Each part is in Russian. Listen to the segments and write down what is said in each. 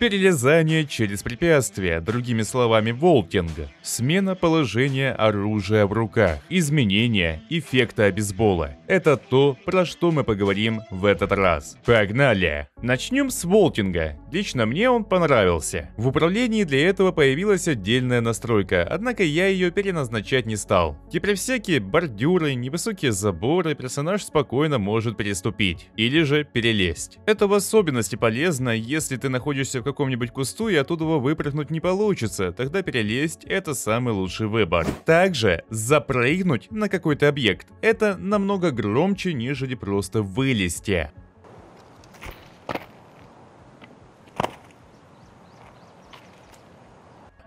перелезание через препятствия, другими словами волкинг, смена положения оружия в руках, изменение эффекта обезбола. Это то, про что мы поговорим в этот раз. Погнали! Начнем с волтинга. Лично мне он понравился. В управлении для этого появилась отдельная настройка, однако я ее переназначать не стал. Теперь всякие бордюры, невысокие заборы персонаж спокойно может переступить или же перелезть. Это в особенности полезно, если ты находишься в какому-нибудь кусту и оттуда его выпрыгнуть не получится, тогда перелезть это самый лучший выбор. Также запрыгнуть на какой-то объект это намного громче, нежели просто вылезти.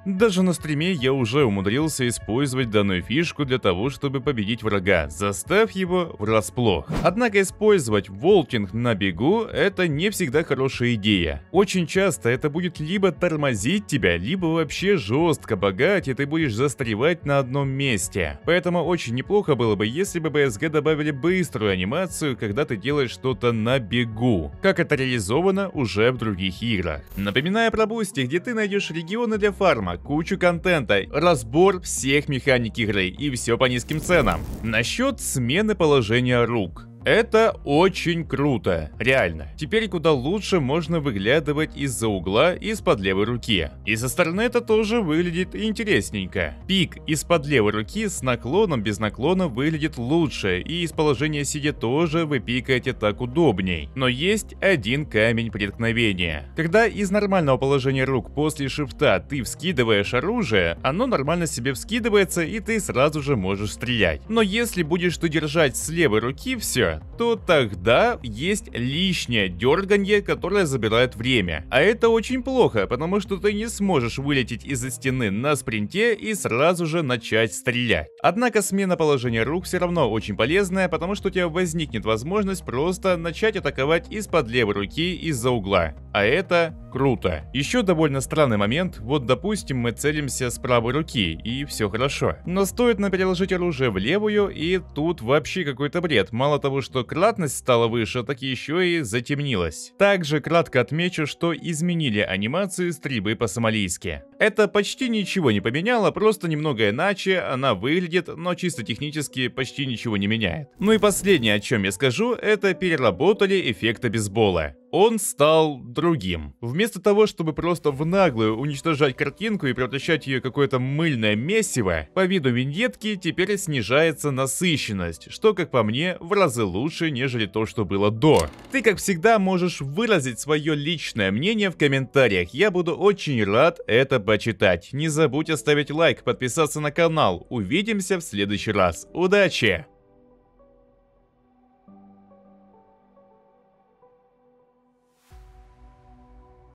Даже на стриме я уже умудрился использовать данную фишку для того, чтобы победить врага, застав его врасплох. Однако использовать волкинг на бегу это не всегда хорошая идея. Очень часто это будет либо тормозить тебя, либо вообще жестко багать, и ты будешь застревать на одном месте. Поэтому очень неплохо было бы, если бы БСГ добавили быструю анимацию, когда ты делаешь что-то на бегу, как это реализовано уже в других играх. Напоминаю про бусти, где ты найдешь регионы для фарма, кучу контента, разбор всех механик игры и все по низким ценам. Насчет смены положения рук. Это очень круто, реально. Теперь куда лучше можно выглядывать из-за угла из-под левой руки. И со стороны это тоже выглядит интересненько. Пик из-под левой руки с наклоном без наклона выглядит лучше, и из положения сидя тоже вы пикаете так удобней. Но есть один камень преткновения. Когда из нормального положения рук после шифта ты вскидываешь оружие, оно нормально себе вскидывается и ты сразу же можешь стрелять. Но если будешь ты держать с левой руки все, то тогда есть лишнее дерганье, которое забирает время. А это очень плохо, потому что ты не сможешь вылететь из-за стены на спринте и сразу же начать стрелять. Однако смена положения рук все равно очень полезная, потому что у тебя возникнет возможность просто начать атаковать из-под левой руки из-за угла. А это круто. Еще довольно странный момент, вот допустим мы целимся с правой руки и все хорошо. Но стоит нам переложить оружие в левую и тут вообще какой-то бред. Мало того, что кратность стала выше, так еще и затемнилась. Также кратко отмечу, что изменили анимации стрельбы по-сомалийски. Это почти ничего не поменяло, просто немного иначе она выглядит, но чисто технически почти ничего не меняет. Ну и последнее, о чем я скажу, это переработали эффект обезбола он стал другим. Вместо того, чтобы просто в наглую уничтожать картинку и превращать ее в какое-то мыльное месиво, по виду виньетки теперь снижается насыщенность, что, как по мне, в разы лучше, нежели то, что было до. Ты, как всегда, можешь выразить свое личное мнение в комментариях, я буду очень рад это почитать. Не забудь оставить лайк, подписаться на канал, увидимся в следующий раз. Удачи!